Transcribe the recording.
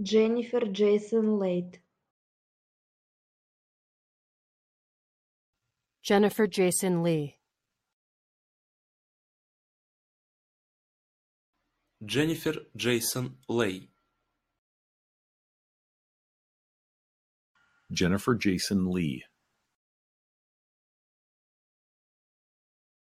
jennifer jason leigh jennifer jason lee Jennifer Jason Leigh. Jennifer Jason Lee.